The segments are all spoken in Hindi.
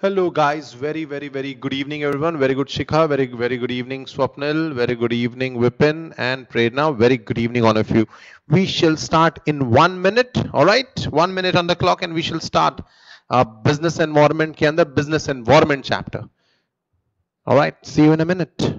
Hello guys, very, very, very good evening everyone. Very good Shikha, very, very good evening Swapnil, very good evening Vipin and Prerna. Very good evening all of you. We shall start in one minute, all right? One minute on the clock and we shall start uh, business environment ke business environment chapter. All right, see you in a minute.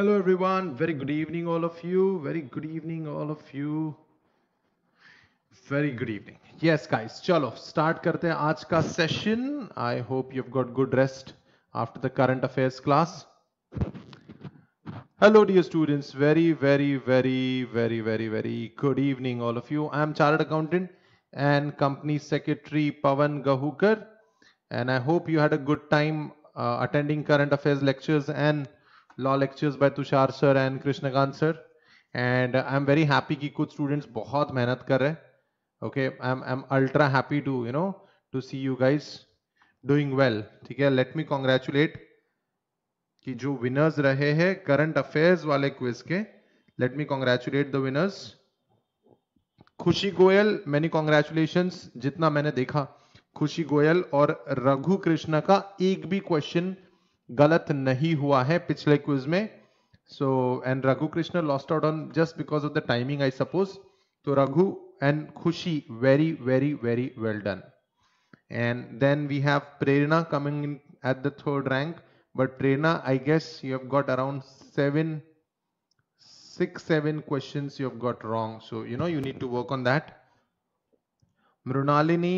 Hello everyone, very good evening all of you, very good evening all of you. Very good evening. Yes guys, chalo, start karte hain aaj ka session. I hope you've got good rest after the current affairs class. Hello dear students, very very very very very very good evening all of you. I am chartered accountant and company secretary Pavan Gahukar and I hope you had a good time uh, attending current affairs lectures and law lectures by Tushar sir and Krishnakant sir and I am very happy कि कुछ स्टूडेंट्स बहुत मेहनत कर रहे okay I am I am ultra happy to you know to see you guys doing well ठीक है लेट मी कॉन्ग्रेचुलेट कि जो विनर्स रहे हैं करंट अफेयर्स वाले क्विज के let me congratulate the winners Khushi Goyal many congratulation जितना मैंने देखा खुशी गोयल और रघु कृष्ण का एक भी क्वेश्चन गलत नहीं हुआ है पिछले क्विज में so and Raghu Krishna lost out on just because of the timing I suppose तो Raghu and Khushi very very very well done and then we have Prerna coming in at the third rank but Prerna I guess you have got around seven six seven question you have got wrong so you know you need to work on that Mrinalini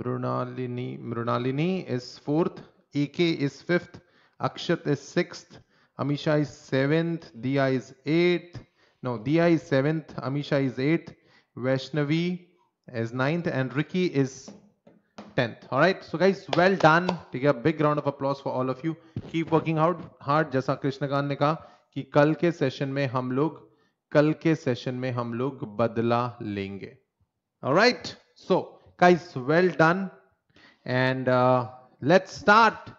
Mrinalini Mrinalini is fourth AK is fifth, Akshat is sixth, Amisha is seventh, Dia is eighth. No, Dia is seventh, Amisha is eighth, Vaishnavi is ninth, and Ricky is tenth. all right so guys well done Take a big round of applause for all of you keep working out hard जैसा कृष्णकांत ने कहा कि कल के सेशन में हम लोग कल के सेशन में हम लोग बदला लेंगे all right so guys well done and uh, let's start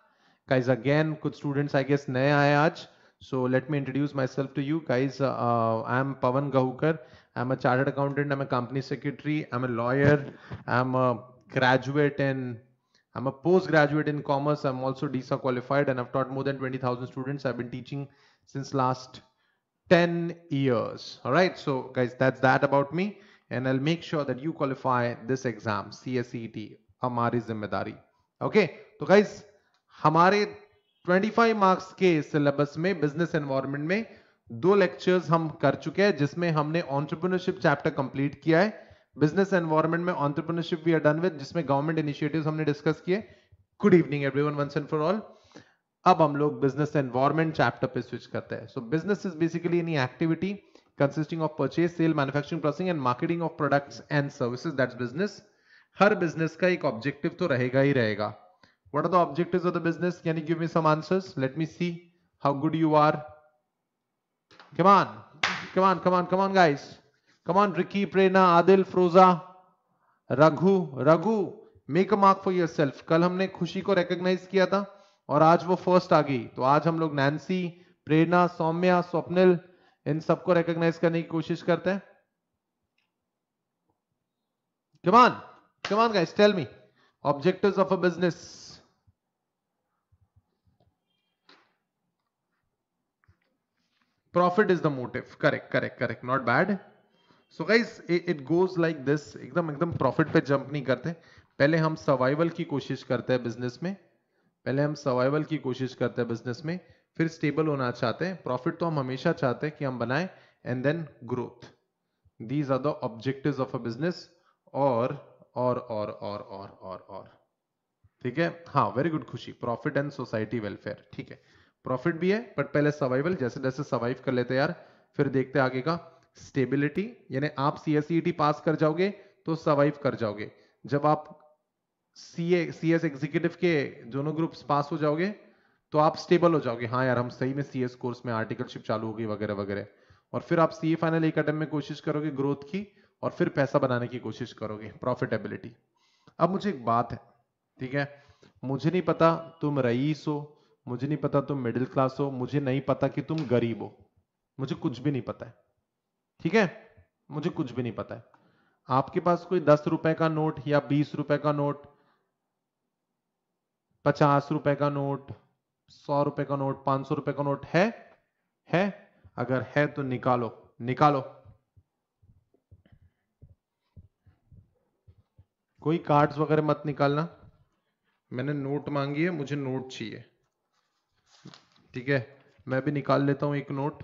guys again good students i guess naye aaye so let me introduce myself to you guys uh, uh i am pavan gahukar i'm a chartered accountant i'm a company secretary i'm a lawyer i'm a graduate in i'm a postgraduate in commerce i'm also DSA qualified and i've taught more than 20000 students i've been teaching since last 10 years all right so guys that's that about me and i'll make sure that you qualify this exam CSET. Amari zimmedari okay तो गाइज हमारे 25 मार्क्स के सिलेबस में बिजनेस एनवायरमेंट में दो लेक्चर्स हम कर चुके हैं जिसमें हमने ऑन्टरप्रनरशिप चैप्टर कंप्लीट किया है बिजनेस एनवायरमेंट में entrepreneurship we are done with जिसमें गवर्नमेंट इनिशिएटिव्स हमने डिस्कस किए good evening everyone once and for all अब हम लोग बिजनेस एनवायरमेंट चैप्टर पे स्विच करते हैं so business is basically any activity consisting of purchase sale manufacturing processing and marketing of products and services that's business हर बिजनेस का एक ऑब्जेक्टिव तो रहेगा ही रहेगा what are the objective of the business can you give me some answers let me see how good you are come on come on come on come on guys come on Ricky Prerna Adil Feroza Raghu Raghu make a mark for yourself कल हमने खुशी को रिकॉग्नाइज किया था और आज वो फर्स्ट आ गई तो आज हम लोग नैन्सी प्रेरणा सौम्या स्वप्निल इन सबको रिकॉग्नाइज करने की कोशिश करते हैं कमान Come on guys, tell me. Objectives of a business. Profit is the motive. Correct, correct, correct. Not bad. so guys it, it goes like this एकदम एकदम profit पे jump नहीं करते पहले हम survival की कोशिश करते हैं business में पहले हम survival की कोशिश करते हैं business में फिर स्टेबल होना चाहते हैं प्रॉफिट तो हम हमेशा चाहते हैं कि हम बनाए and then growth these are the objective of a business और और और और और और और ठीक है हाँ very good Khushi profit and society welfare ठीक है प्रॉफिट भी है बट पहले सर्वाइवल जैसे जैसे सर्वाइव कर लेते यार फिर देखते आगे का स्टेबिलिटी यानी आप सीएसईटी पास e कर जाओगे तो सर्वाइव कर जाओगे जब आप सीए सीएस एग्जीक्यूटिव के दोनों ग्रुप्स पास हो जाओगे तो आप स्टेबल हो जाओगे हाँ यार हम सही में सीएस कोर्स में आर्टिकलशिप चालू होगी वगैरह वगैरह और फिर आप सीए फाइनल एक अटैम्प में कोशिश करोगे ग्रोथ की और फिर पैसा बनाने की कोशिश करोगे प्रॉफिटेबिलिटी अब मुझे एक बात है ठीक है मुझे नहीं पता तुम रईस हो मुझे नहीं पता तुम मिडिल क्लास हो मुझे नहीं पता कि तुम गरीब हो मुझे कुछ भी नहीं पता है ठीक है मुझे कुछ भी नहीं पता है आपके पास कोई दस रुपए का नोट या बीस रुपए का नोट पचास रुपए का नोट सौ रुपए का नोट पांच सौ रुपए का नोट है है अगर है तो निकालो निकालो कोई कार्ड्स वगैरह मत निकालना मैंने नोट मांगी है मुझे नोट चाहिए ठीक है मैं भी निकाल लेता हूं एक नोट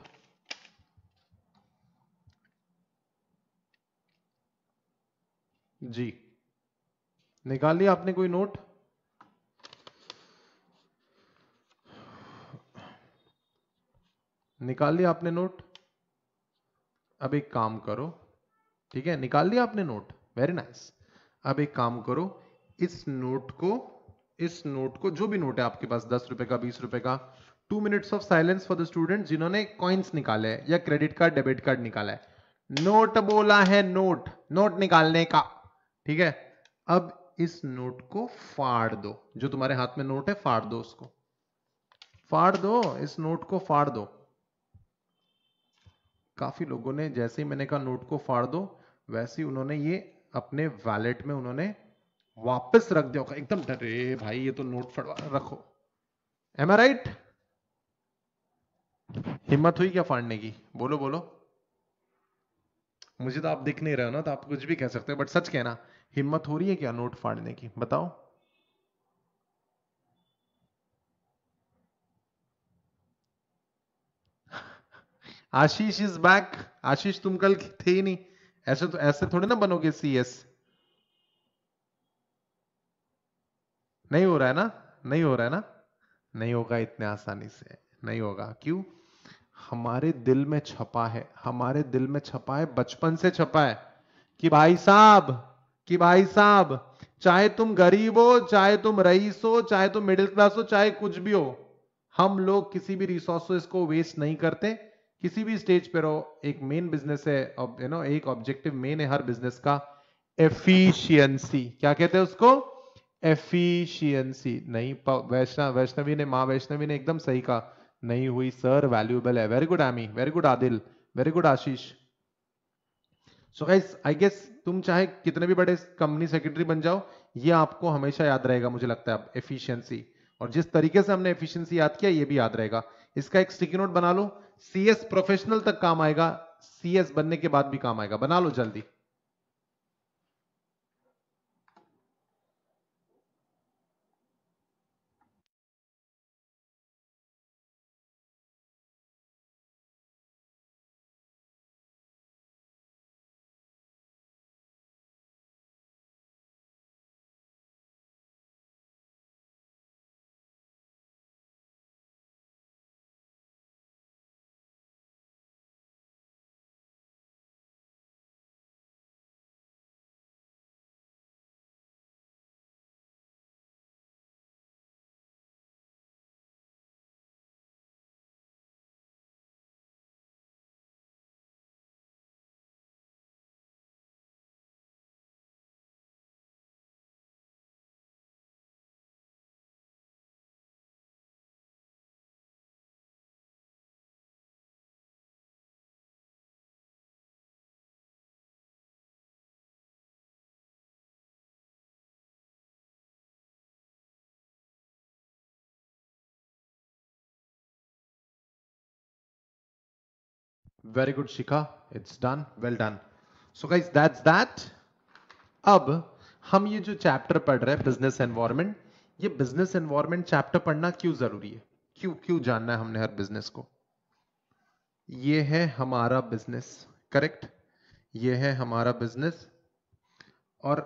जी निकाल लिया आपने कोई नोट निकाल लिया आपने नोट अब एक काम करो ठीक है निकाल लिया आपने नोट वेरी नाइस nice. अब एक काम करो इस नोट को इस नोट को जो भी नोट है आपके पास दस रुपए का बीस रुपए का two minutes of silence for the student जिन्होंने कॉइन्स निकाले हैं या क्रेडिट कार्ड डेबिट कार्ड निकाला है नोट बोला है नोट नोट निकालने का ठीक है अब इस नोट को फाड़ दो जो तुम्हारे हाथ में नोट है फाड़ दो उसको फाड़ दो इस नोट को फाड़ दो काफी लोगों ने जैसे ही मैंने कहा नोट को फाड़ दो वैसे ही उन्होंने ये अपने वैलेट में उन्होंने वापस रख दिया होगा एकदम डरे भाई ये तो नोट फटवा रखो एम आई राइट हिम्मत हुई क्या फाड़ने की बोलो बोलो मुझे तो आप दिख नहीं रहे हो ना तो आप कुछ भी कह सकते हो बट सच कहना हिम्मत हो रही है क्या नोट फाड़ने की बताओ आशीष इज बैक आशीष तुम कल थे ही नहीं ऐसे तो ऐसे थोड़े ना बनोगे सी एस नहीं हो रहा है ना नहीं हो रहा है ना नहीं होगा इतने आसानी से नहीं होगा क्यों हमारे दिल में छपा है हमारे दिल में छपा है बचपन से छपा है कि भाई साहब कि भाई साहब चाहे तुम गरीब हो चाहे तुम रईस हो चाहे तुम मिडिल क्लास हो चाहे कुछ भी हो हम लोग किसी भी रिसोर्सेस को वेस्ट नहीं करते किसी भी स्टेज पर हो एक मेन बिजनेस है यू नो एक ऑब्जेक्टिव मेन है हर बिजनेस का एफिशिएंसी क्या कहते हैं उसको एफिशिएंसी नहीं वैष्णव वैष्णवी ने माँ वैष्णवी ने एकदम सही कहा नहीं हुई सर वैल्यूएबल है very good Ami very good Adil very good Ashish so guys I guess तुम चाहे कितने भी बड़े कंपनी सेक्रेटरी बन जाओ ये आपको हमेशा याद रहेगा मुझे लगता है अब एफिशिएंसी और जिस तरीके से हमने एफिशिएंसी याद किया ये भी याद रहेगा इसका एक स्टिकी नोट बना लो सीएस प्रोफेशनल तक काम आएगा सीएस बनने के बाद भी काम आएगा बना लो जल्दी very good Shikha it's done well done so guys that's that अब हम ये जो चैप्टर पढ़ रहे हैं बिजनेस एनवायरमेंट ये बिजनेस एनवायरमेंट चैप्टर पढ़ना क्यों जरूरी है क्यों क्यों जानना है हमने हर बिजनेस को ये है हमारा बिजनेस करेक्ट ये है हमारा बिजनेस और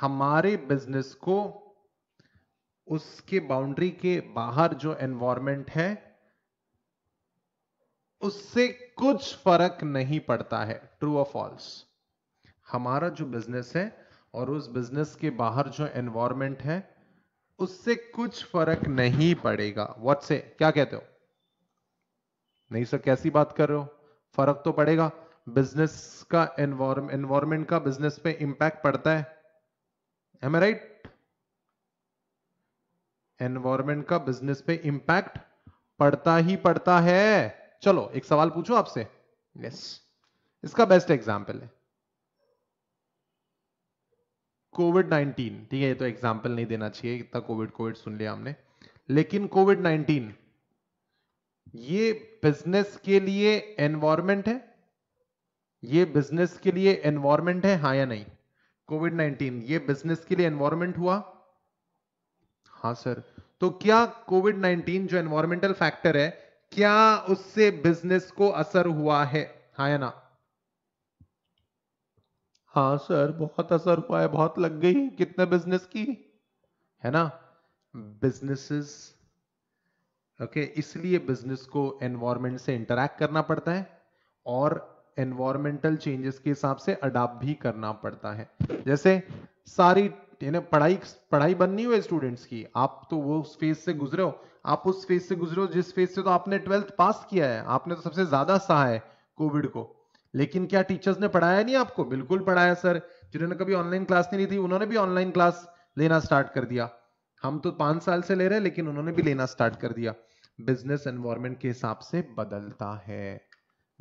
हमारे बिजनेस को उसके बाउंड्री के बाहर जो एनवायरमेंट है उससे कुछ फर्क नहीं पड़ता है ट्रू और फॉल्स हमारा जो बिजनेस है और उस बिजनेस के बाहर जो एनवायरमेंट है उससे कुछ फर्क नहीं पड़ेगा व्हाट से क्या कहते हो नहीं सर कैसी बात कर रहे हो फर्क तो पड़ेगा बिजनेस का एनवायरमेंट का बिजनेस पे इंपैक्ट पड़ता है एम राइट एनवायरमेंट का बिजनेस पे इंपैक्ट पड़ता ही पड़ता है चलो एक सवाल पूछो आपसे यस इसका बेस्ट एग्जाम्पल है कोविड 19 ठीक है ये तो एग्जाम्पल नहीं देना चाहिए इतना कोविड कोविड सुन लिया हमने लेकिन कोविड 19 ये बिजनेस के लिए एनवायरमेंट है ये बिजनेस के लिए एनवायरमेंट है हा या नहीं कोविड 19 ये बिजनेस के लिए एनवायरमेंट हुआ हाँ सर तो क्या कोविड 19 जो एनवायरमेंटल फैक्टर है क्या उससे बिजनेस को असर हुआ है हाँ या ना हाँ सर बहुत असर हुआ है बहुत लग गई कितने बिजनेस की है ना बिजनेसेस ओके इसलिए बिजनेस को एनवायरमेंट से इंटरेक्ट करना पड़ता है और एनवायरमेंटल चेंजेस के हिसाब से अडाप्ट भी करना पड़ता है जैसे सारी पढ़ाई पढ़ाई बननी हुई स्टूडेंट्स की आप तो वो फेज से गुजरे हो आप उस फेज से गुजरे हो जिस फेज से तो आपने ट्वेल्थ पास किया है आपने तो सबसे ज्यादा सहा है कोविड को लेकिन क्या टीचर्स ने पढ़ाया नहीं आपको बिल्कुल पढ़ाया सर जिन्होंने कभी ऑनलाइन क्लास नहीं ली थी उन्होंने भी ऑनलाइन क्लास लेना स्टार्ट कर दिया हम तो पांच साल से ले रहे हैं लेकिन उन्होंने भी लेना स्टार्ट कर दिया बिजनेस एनवायरमेंट के हिसाब से बदलता है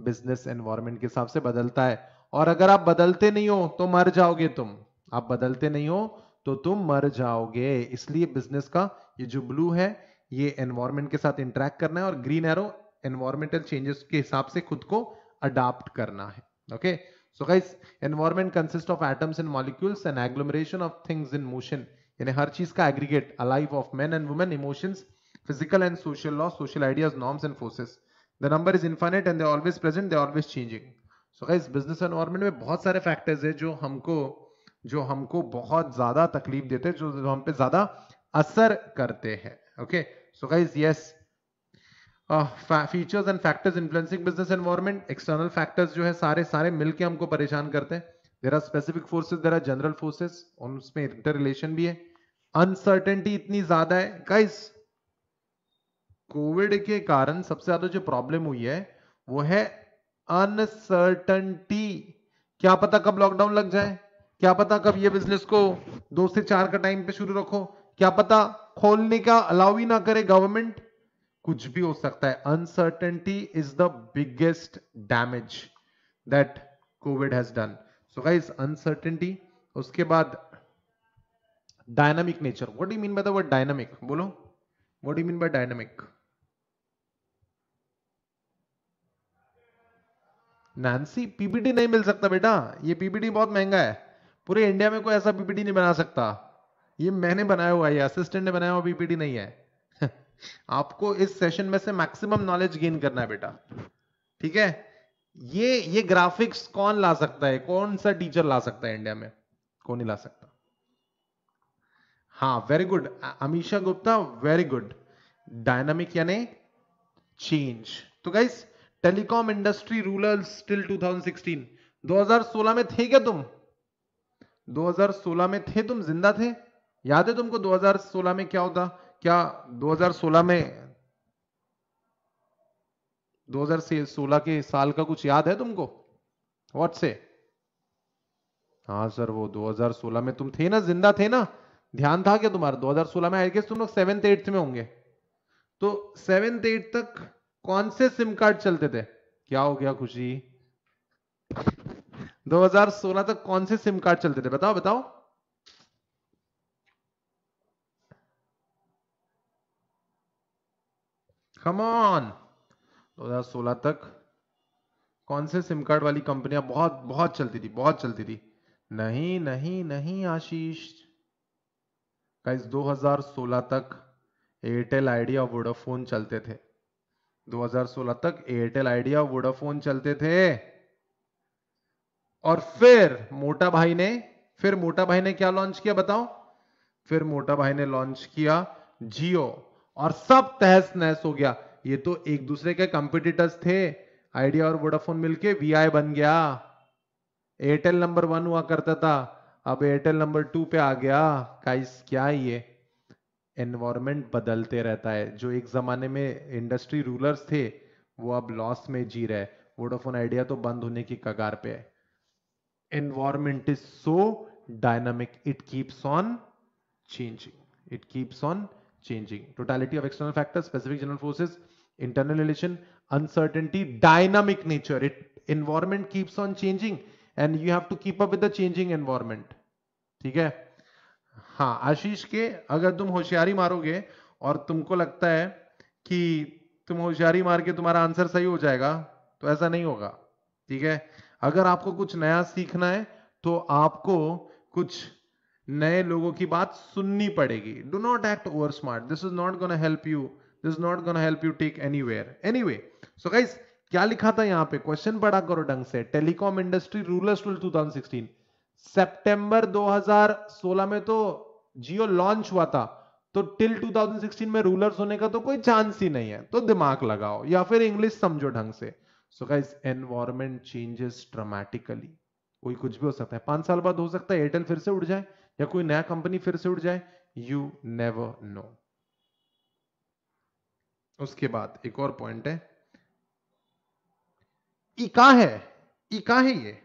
बिजनेस एनवायरमेंट के हिसाब से बदलता है और अगर आप बदलते नहीं हो तो मर जाओगे तुम आप बदलते नहीं हो तो तुम मर जाओगे इसलिए बिजनेस का ये जो ब्लू है ये एनवायरमेंट के साथ इंटरेक्ट करना है और ग्रीन एरो एनवायरमेंटल चेंजेस के हिसाब से खुद को अडाप्ट करना है okay so guys environment consist of atoms and molecules and agglomeration of things in motion यानी हर चीज का aggregate alive of men and women emotions physical and social law social ideas norms and forces the number is infinite and they always present they always changing so guys business environment में बहुत सारे फैक्टर्स है जो हमको जो हमको बहुत ज़्यादा तकलीफ देते हैं जो हम पे ज़्यादा असर करते हैं okay so guys yes features and factors influencing business environment external factors जो है सारे सारे मिलके हमको परेशान करते हैं there are specific forces there are general forces और उसमें इंटर रिलेशन भी है अनसर्टेनिटी इतनी ज्यादा है गाइस कोविड के कारण सबसे ज्यादा जो प्रॉब्लम हुई है वो है अनसर्टनटी क्या पता कब लॉकडाउन लग जाए क्या पता कब ये बिजनेस को दो से चार का टाइम पे शुरू रखो क्या पता खोलने का अलाउ ही ना करे गवर्नमेंट कुछ भी हो सकता है uncertainty is the biggest damage that COVID has done so guys uncertainty उसके बाद dynamic nature what do mean by the word dynamic बोलो what do mean by dynamic Nancy PPT नहीं मिल सकता बेटा ये पीपीटी बहुत महंगा है पूरे इंडिया में कोई ऐसा पीपीटी नहीं बना सकता ये मैंने बनाया हुआ है असिस्टेंट ने बनाया हुआ बीपीडी नहीं है आपको इस सेशन में से मैक्सिमम नॉलेज गेन करना है बेटा ठीक है ये ये ग्राफिक्स कौन ला सकता है कौन सा टीचर ला सकता है इंडिया में कौन नहीं ला सकता हाँ very good Amisha Gupta very good dynamic यानी चेंज तो guys telecom industry ruler still 2016 2016 में थे क्या तुम 2016 में थे तुम जिंदा थे याद है तुमको 2016 में क्या होता क्या 2016 में 2016 के साल का कुछ याद है तुमको वॉट से हाँ सर वो 2016 में तुम थे ना जिंदा थे ना ध्यान था क्या तुम्हारा 2016 में आई गेस तुम लोग सेवेंथ एट्थ में होंगे तो सेवेंथ एट्थ तक कौन से सिम कार्ड चलते थे क्या हो गया खुशी 2016 तक कौन से सिम कार्ड चलते थे बताओ बताओ कम ऑन 2016 तक कौन से सिम कार्ड वाली कंपनियां बहुत बहुत चलती थी बहुत चलती थी नहीं नहीं नहीं आशीष गाइस 2016 तक एयरटेल आइडिया वोडाफोन चलते थे 2016 तक एयरटेल आइडिया वोडाफोन चलते थे और फिर मोटा भाई ने फिर मोटा भाई ने क्या लॉन्च किया बताओ फिर मोटा भाई ने लॉन्च किया जियो और सब तहस नहस हो गया ये तो एक दूसरे के कंपिटिटर्स थे आइडिया और वोडाफोन मिलके वीआई बन गया एयरटेल नंबर वन हुआ करता था अब एयरटेल नंबर टू पे आ गया काइस क्या ये एनवायरमेंट बदलते रहता है जो एक जमाने में इंडस्ट्री रूलर्स थे वो अब लॉस में जी रहे वोडाफोन आइडिया तो बंद होने की कगार पे है environment is so dynamic it keeps on changing it keeps on changing. Totality of external factors, specific general forces, internal relation, uncertainty, dynamic nature. It environment keeps on changing and you have to keep up with the changing environment. theek hai ha ashish ke agar tum hoshiyari maroge aur tumko lagta hai ki tum hoshiyari मार ke tumhara answer sahi ho jayega to aisa nahi hoga theek hai agar aapko kuch naya seekhna hai to aapko kuch नए लोगों की बात सुननी पड़ेगी do not act over smart this is not gonna help you this is not gonna help you take anywhere anyway so guys क्या लिखा था यहाँ पे क्वेश्चन पढ़ा करो ढंग से टेलीकॉम इंडस्ट्री रूलर्स टूल 2016 सितंबर 2016 में तो जियो लॉन्च हुआ था तो टिल 2016 में रूलर्स होने का तो कोई चांस ही नहीं है तो दिमाग लगाओ या फिर इंग्लिश समझो ढंग से so guys environment changes dramatically कोई कुछ भी हो सकता है पांच साल बाद हो सकता है एयरटेल फिर से उड़ जाए या कोई नया कंपनी फिर से उठ जाए यू नेवर नो उसके बाद एक और पॉइंट है इका है इका है ये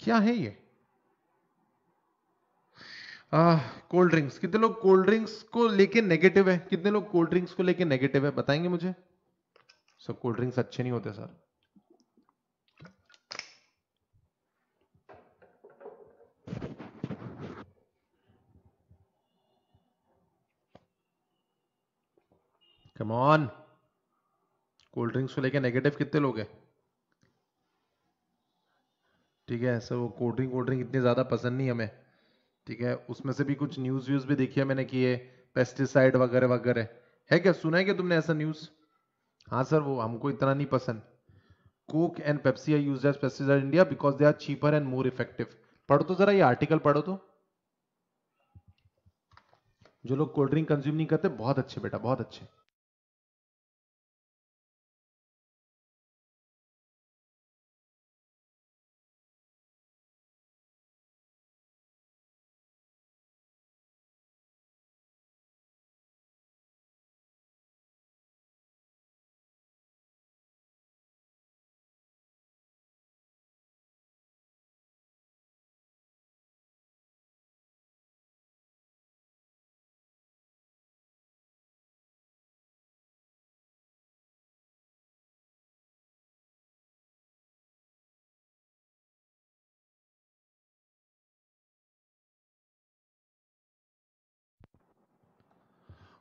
क्या है ये कोल्ड ड्रिंक्स कितने लोग कोल्ड ड्रिंक्स को लेके नेगेटिव है कितने लोग कोल्ड ड्रिंक्स को लेके नेगेटिव है बताएंगे मुझे सर कोल्ड ड्रिंक्स अच्छे नहीं होते सर उसको लेके नेगेटिव कितने लोग हैं ठीक है सर वो कोल्ड ड्रिंक वोल्ड ड्रिंक इतनी ज़्यादा पसंद नहीं हमें ठीक है उसमें से भी कुछ न्यूज़ व्यूज़ भी देखी है मैंने किए पेस्टिसाइड वगैरह वगैरह है क्या सुना है क्या तुमने ऐसा न्यूज़ हाँ सर वो हमको इतना नहीं पसंद Coke and Pepsi I use pesticide India because they are cheaper and more effective पढ़ो तो जरा ये आर्टिकल पढ़ो तो जो लोग कोल्ड ड्रिंक कंज्यूम नहीं करते बहुत अच्छे बेटा बहुत अच्छे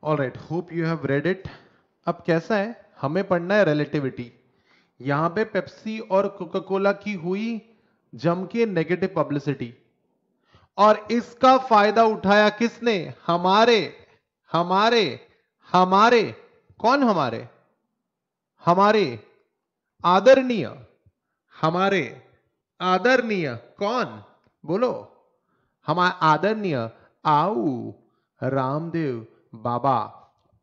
all right hope you have read it अब कैसा है हमें पढ़ना है रिलेटिविटी यहां पे पेप्सी और कोका कोला की हुई जम के नेगेटिव पब्लिसिटी और इसका फायदा उठाया किसने हमारे हमारे हमारे कौन हमारे हमारे आदरणीय हमारे आदरणीय कौन बोलो हमारे आदरणीय आओ रामदेव बाबा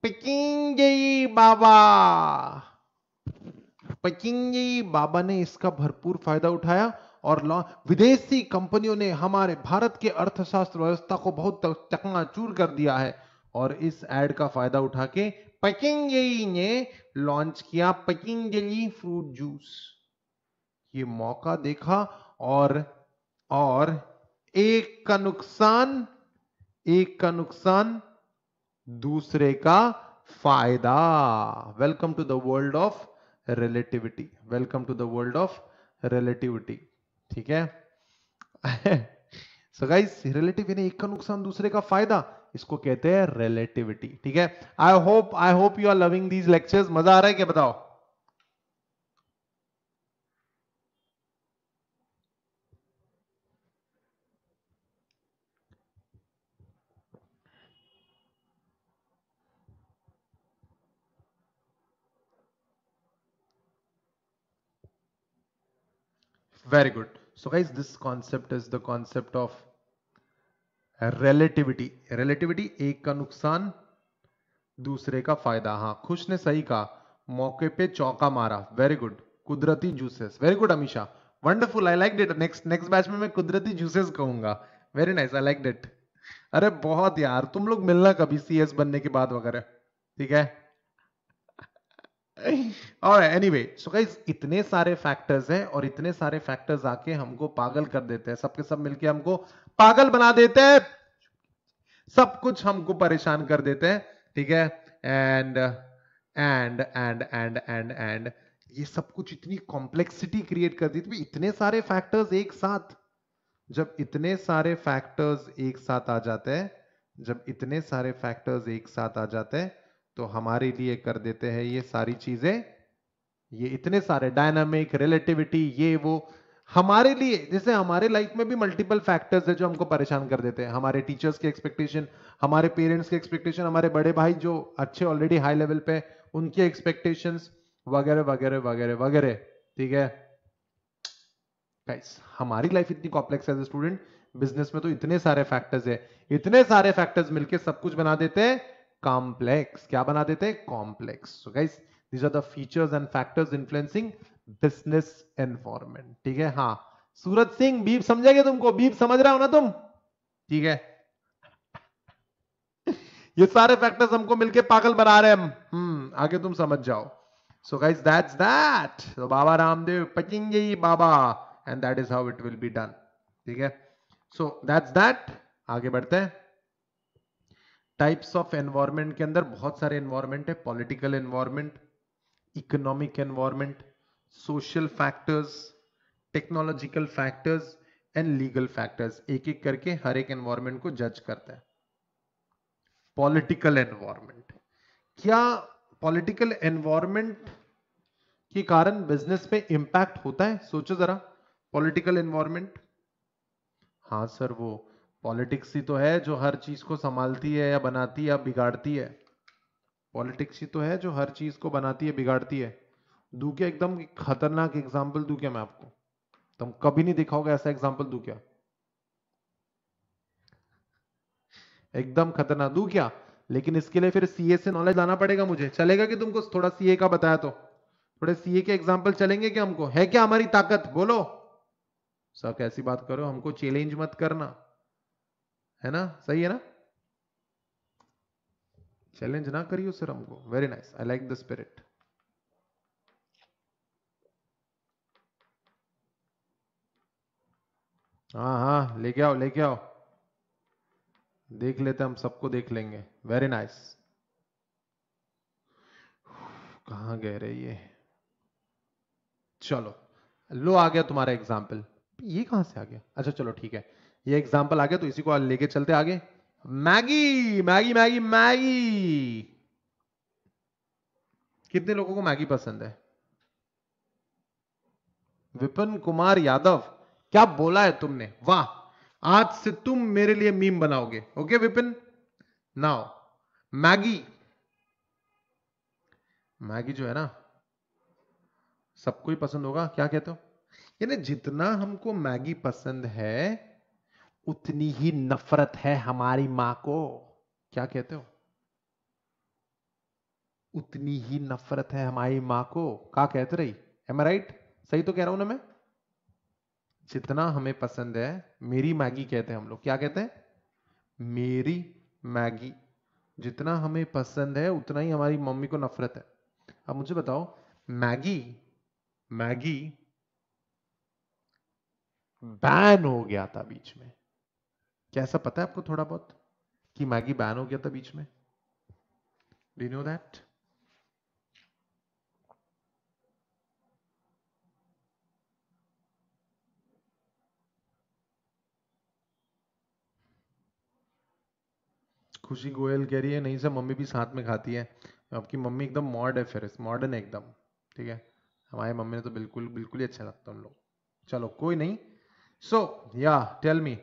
पिकिंगई बाबा पिकिंगई बाबा ने इसका भरपूर फायदा उठाया और विदेशी कंपनियों ने हमारे भारत के अर्थशास्त्र व्यवस्था को बहुत चकनाचूर कर दिया है और इस एड का फायदा उठा के पकिंगई ने लॉन्च किया पकिंगली फ्रूट जूस ये मौका देखा और और एक का नुकसान एक का नुकसान दूसरे का फायदा welcome to the world of relativity welcome to the world of relativity ठीक है सो गाइस रिलेटिव यानी एक का नुकसान दूसरे का फायदा इसको कहते हैं रिलेटिविटी ठीक है I hope I hope you are loving these lectures मजा आ रहा है क्या बताओ very good so guys this concept is the concept of relativity relativity एक का नुकसान दूसरे का फायदा हाँ खुश ने सही कहा मौके पे चौका मारा वेरी गुड कुदरती juices very good Amisha wonderful I liked it next next batch में मैं कुदरती जूसेस कहूंगा very nice I liked it अरे बहुत यार तुम लोग मिलना कभी सीएस बनने के बाद वगैरह ठीक है और एनीवे सो गाइज इतने सारे फैक्टर्स हैं और इतने सारे फैक्टर्स आके हमको पागल कर देते हैं सबके सब मिलके हमको पागल बना देते हैं सब कुछ हमको परेशान कर देते हैं ठीक है and and and and and and ये सब कुछ इतनी कॉम्प्लेक्सिटी क्रिएट कर देती इतने सारे फैक्टर्स एक साथ जब इतने सारे फैक्टर्स एक साथ आ जाते हैं जब इतने सारे फैक्टर्स एक साथ आ जाते हैं तो हमारे लिए कर देते हैं ये सारी चीजें ये इतने सारे डायनामिक रिलेटिविटी ये वो हमारे लिए जैसे हमारे लाइफ में भी मल्टीपल फैक्टर्स है जो हमको परेशान कर देते हैं हमारे टीचर्स के एक्सपेक्टेशन हमारे पेरेंट्स के एक्सपेक्टेशन हमारे बड़े भाई जो अच्छे ऑलरेडी हाई लेवल पे उनके एक्सपेक्टेशन वगैरह वगैरह वगैरह वगैरह ठीक है गाइस हमारी लाइफ इतनी कॉम्प्लेक्स है स्टूडेंट बिजनेस में तो इतने सारे फैक्टर्स है इतने सारे फैक्टर्स मिलके सब कुछ बना देते हैं कॉम्प्लेक्स क्या बना देते हैं complex so guys these are the features and factors influencing business environment ठीक है हाँ सूरज सिंह बीप समझेंगे तुमको बीप समझ रहे हो ना तुम ठीक है ये सारे फैक्टर्स हमको मिलके पागल बना रहे हम हम्म आगे तुम समझ जाओ सो गाइस दैट्स दैट तो बाबा रामदेव पचेंगे ही बाबा and that is how it will be done ठीक है सो दैट्स दैट आगे बढ़ते हैं टाइप्स ऑफ एनवायरमेंट के अंदर बहुत सारे एनवायरमेंट है political environment economic environment social factors technological factors and legal factors एक एक करके हर एक एनवायरमेंट को जज करता है पॉलिटिकल एनवायरमेंट क्या पॉलिटिकल एनवायरमेंट के कारण बिजनेस पे इंपैक्ट होता है सोचो जरा पॉलिटिकल एनवायरमेंट हाँ सर वो पॉलिटिक्स ही तो है जो हर चीज को संभालती है या बनाती है या बिगाड़ती है पॉलिटिक्स ही तो है जो हर चीज को बनाती है बिगाड़ती है दू क्या एकदम खतरनाक एग्जाम्पल दू क्या मैं आपको तुम कभी नहीं दिखाओगे ऐसा एग्जाम्पल दू क्या एकदम खतरनाक दू क्या लेकिन इसके लिए फिर सीए से नॉलेज लाना पड़ेगा मुझे चलेगा कि तुमको थोड़ा सीए का बताया तो थोड़े सीए के एग्जाम्पल चलेंगे क्या हमको है क्या हमारी ताकत बोलो सर कैसी बात करो हमको चैलेंज मत करना है ना सही है ना चैलेंज ना करियो सर हमको very nice I like the spirit हाँ हाँ लेके आओ लेके आओ देख लेते हम सबको देख लेंगे वेरी नाइस कहा गए रहे ये चलो लो आ गया तुम्हारा एग्जाम्पल ये कहां से आ गया अच्छा चलो ठीक है ये एग्जाम्पल आ गया तो इसी को लेके चलते आगे मैगी मैगी मैगी मैगी कितने लोगों को मैगी पसंद है विपिन कुमार यादव क्या बोला है तुमने वाह आज से तुम मेरे लिए मीम बनाओगे okay Vipin now Maggi Maggi जो है ना सबको ही पसंद होगा क्या कहते हो यानी जितना हमको मैगी पसंद है उतनी ही नफरत है हमारी मां को क्या कहते हो उतनी ही नफरत है हमारी मां को कहा कहते रही एम राइट सही तो कह रहा हूं ना मैं जितना हमें पसंद है मेरी मैगी कहते हैं हम लोग क्या कहते हैं मेरी मैगी जितना हमें पसंद है उतना ही हमारी मम्मी को नफरत है अब मुझे बताओ मैगी मैगी बैन हो गया था बीच में क्या ऐसा पता है आपको थोड़ा बहुत कि मैगी बैन हो गया था बीच में डी नो दैट खुशी गोयल कह रही है नहीं सर मम्मी भी साथ में खाती है आपकी मम्मी एकदम मॉड है फिर मॉडर्न है एकदम ठीक है हमारी मम्मी ने तो बिल्कुल बिल्कुल ही अच्छा लगता उन लोग चलो कोई नहीं सो या टेल मी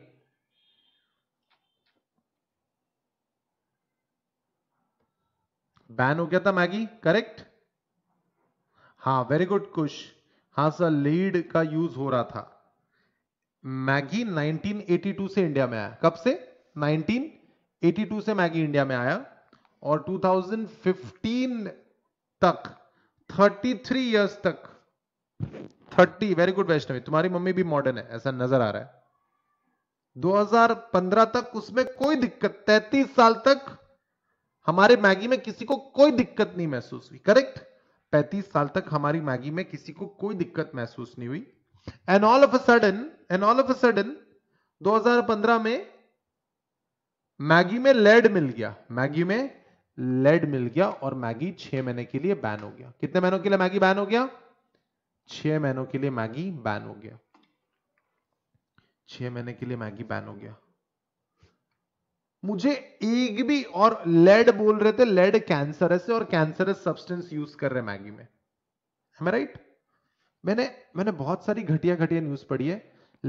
बैन हो गया था मैगी करेक्ट हाँ वेरी गुड कुश हाँ सर लीड का यूज हो रहा था मैगी 1982 से इंडिया में आया कब से 1982 से मैगी इंडिया में आया और 2015 तक 33 इयर्स तक 30 वेरी गुड वैष्णवी तुम्हारी मम्मी भी मॉडर्न है ऐसा नजर आ रहा है 2015 तक उसमें कोई दिक्कत 33 साल तक हमारे मैगी में किसी को कोई दिक्कत नहीं महसूस हुई करेक्ट 35 साल तक हमारी मैगी में किसी को कोई दिक्कत महसूस नहीं हुई and all of a sudden and all of a sudden 2015 में मैगी में लेड मिल गया मैगी में लेड मिल गया और मैगी छह महीने के लिए बैन हो गया कितने महीनों के लिए मैगी बैन हो गया छह महीनों के लिए मैगी बैन हो गया छह महीने के लिए मैगी बैन हो गया मुझे एक भी और लेड बोल रहे थे लेड कैंसरस है और कैंसरस सब्सटेंस यूज कर रहे मैगी में है राइट मैंने मैंने बहुत सारी घटिया घटिया न्यूज पढ़ी है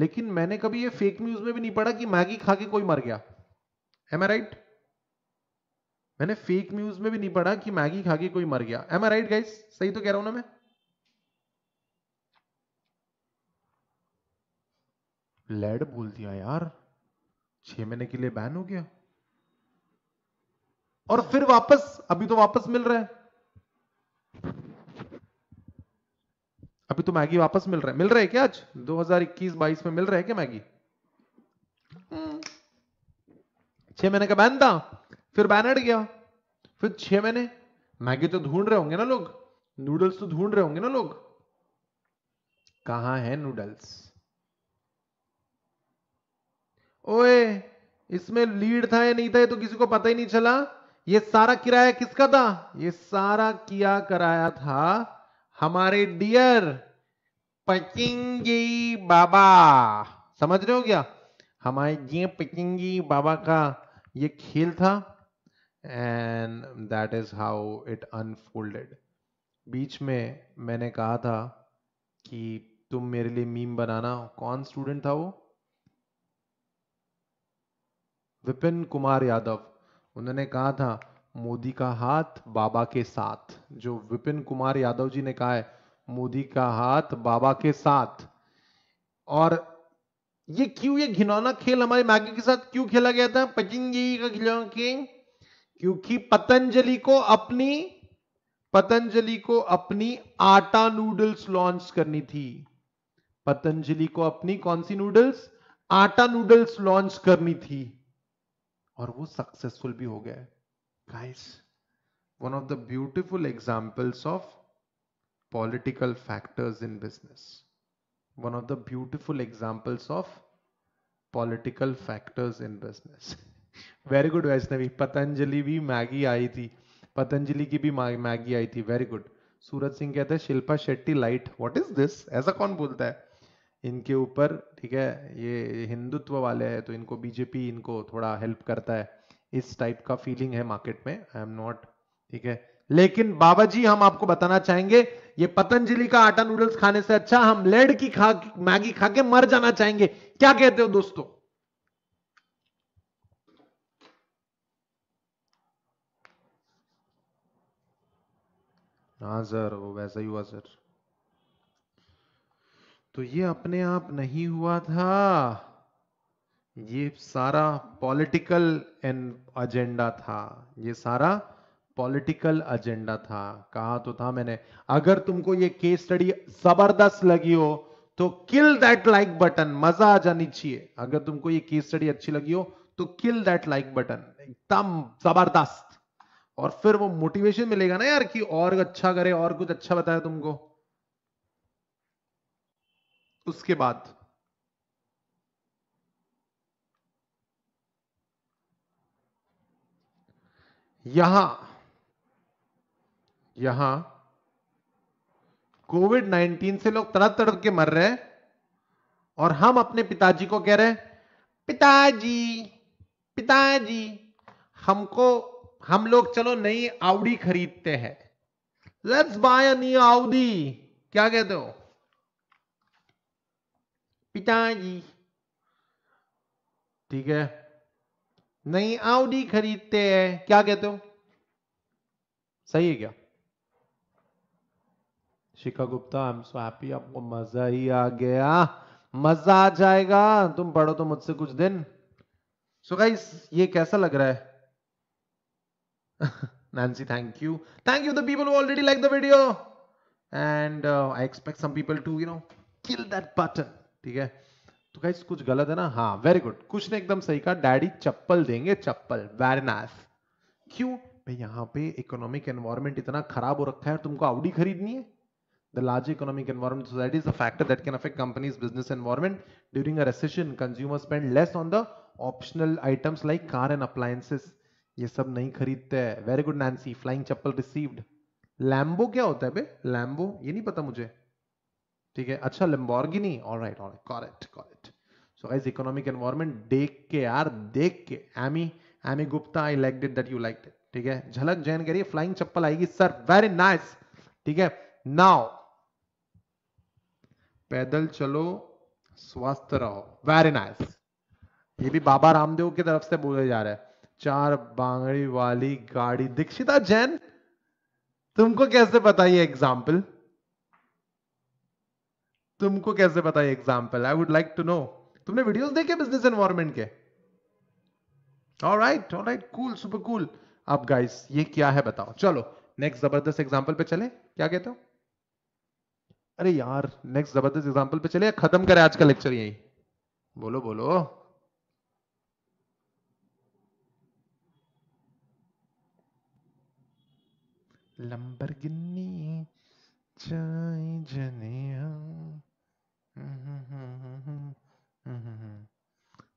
लेकिन मैंने कभी ये फेक न्यूज में भी नहीं पढ़ा कि मैगी खा के कोई मर गया है राइट मैंने फेक न्यूज में भी नहीं पढ़ा कि मैगी खा के कोई मर गया एम आई राइट गाइस सही तो कह रहा हूं ना मैं लेड बोल दिया यार छह महीने के लिए बैन हो गया और फिर वापस अभी तो वापस मिल रहा है अभी तो मैगी वापस मिल रहा है मिल रहा है क्या आज 2021-22 में मिल रहा है क्या मैगी हम्म। छह महीने का बैन था फिर बैन हट गया फिर छह महीने मैगी तो ढूंढ रहे होंगे ना लोग नूडल्स तो ढूंढ रहे होंगे ना लोग कहा है नूडल्स ओए इसमें लीड था या नहीं था ये तो किसी को पता ही नहीं चला ये सारा किराया किसका था ये सारा किया कराया था हमारे डियर पचिंगी बाबा समझ रहे हो क्या हमारे जी पचिंगी बाबा का ये खेल था and that is how it unfolded बीच में मैंने कहा था कि तुम मेरे लिए मीम बनाना कौन स्टूडेंट था वो विपिन कुमार यादव उन्होंने कहा था मोदी का हाथ बाबा के साथ जो विपिन कुमार यादव जी ने कहा है मोदी का हाथ बाबा के साथ और ये क्यों ये घिनौना खेल हमारे मैगी के साथ क्यों खेला गया था पतंजलि का खिलौना खेल क्योंकि पतंजलि को अपनी पतंजलि को अपनी आटा नूडल्स लॉन्च करनी थी पतंजलि को अपनी कौन सी नूडल्स आटा नूडल्स लॉन्च करनी थी और वो सक्सेसफुल भी हो गया है guys one of the beautiful examples of political factors in business one of the beautiful examples of political factors in business very good Vaishnavi Patanjali भी मैगी आई थी पतंजलि की भी मैगी आई थी वेरी गुड सूरज सिंह कहते हैं Shilpa Shetty light what is this ऐसा कौन बोलता है इनके ऊपर ठीक है ये हिंदुत्व वाले हैं तो इनको बीजेपी इनको थोड़ा हेल्प करता है इस टाइप का फीलिंग है मार्केट में आई एम नॉट ठीक है लेकिन बाबा जी हम आपको बताना चाहेंगे ये पतंजलि का आटा नूडल्स खाने से अच्छा हम लेड की खा मैगी खा के मर जाना चाहेंगे क्या कहते हो दोस्तों हाँ सर वो वैसा ही हुआ सर तो ये अपने आप नहीं हुआ था ये सारा पॉलिटिकल एजेंडा था ये सारा पॉलिटिकल एजेंडा था कहा तो था मैंने अगर तुमको ये केस स्टडी जबरदस्त लगी हो तो किल दैट लाइक बटन मजा आ जानी चाहिए अगर तुमको ये केस स्टडी अच्छी लगी हो तो किल दैट लाइक बटन एकदम जबरदस्त और फिर वो मोटिवेशन मिलेगा ना यार कि और अच्छा करे और कुछ अच्छा बताया तुमको उसके बाद यहां यहां कोविड 19 से लोग तड़प तड़प के मर रहे हैं और हम अपने पिताजी को कह रहे हैं पिताजी पिताजी हमको हम लोग चलो नई आउडी खरीदते हैं let's buy a new Audi क्या कहते हो पिता ठीक है नई आउडी खरीदते हैं क्या कहते हो सही है क्या शिखा गुप्ता आई एम आपको मजा ही आ गया मजा आ जाएगा तुम पढ़ो तो मुझसे कुछ दिन सो so ये कैसा लग रहा है Nancy thank you thank you the people already like the video and I expect some people to you know kill that button ठीक है तो गाइस कुछ गलत है ना हाँ वेरी गुड कुछ ने एकदम सही कहा डैडी चप्पल देंगे चप्पल वैरनाथ क्यों भाई यहाँ पे इकोनॉमिक एनवायरमेंट इतना खराब हो रखा है तुमको आउडी खरीदनी है the large economic environment so is a factor that can affect companies business environment during a recession consumer spend less on the optional items like car and appliances ये सब नहीं खरीदते हैं very good Nancy flying chappal received Lambo क्या होता है भाई लैम्बो ये नहीं पता मुझे ठीक है अच्छा Lamborghini all right all correct correct so guys economic environment देख के यार देख के Ami Ami Gupta I liked it that you liked it ठीक है झलक जैन करिए फ्लाइंग चप्पल आएगी सर वेरी नाइस ठीक है नाउ पैदल चलो स्वस्थ रहो वेरी नाइस ये भी बाबा रामदेव की तरफ से बोले जा रहे हैं चार बांगड़ी वाली गाड़ी दीक्षिता जैन तुमको कैसे बताइए एग्जाम्पल तुमको कैसे पता है example I would like to know तुमने वीडियोस देखे बिजनेस एनवायरमेंट के all right all right cool super cool अब गाइस ये क्या है बताओ चलो नेक्स्ट जबरदस्त एग्जाम्पल पे चले क्या कहते हो अरे यार नेक्स्ट जबरदस्त एग्जाम्पल पे चले खत्म करें आज का लेक्चर यही बोलो बोलो लंबरगिन्नी चाय जने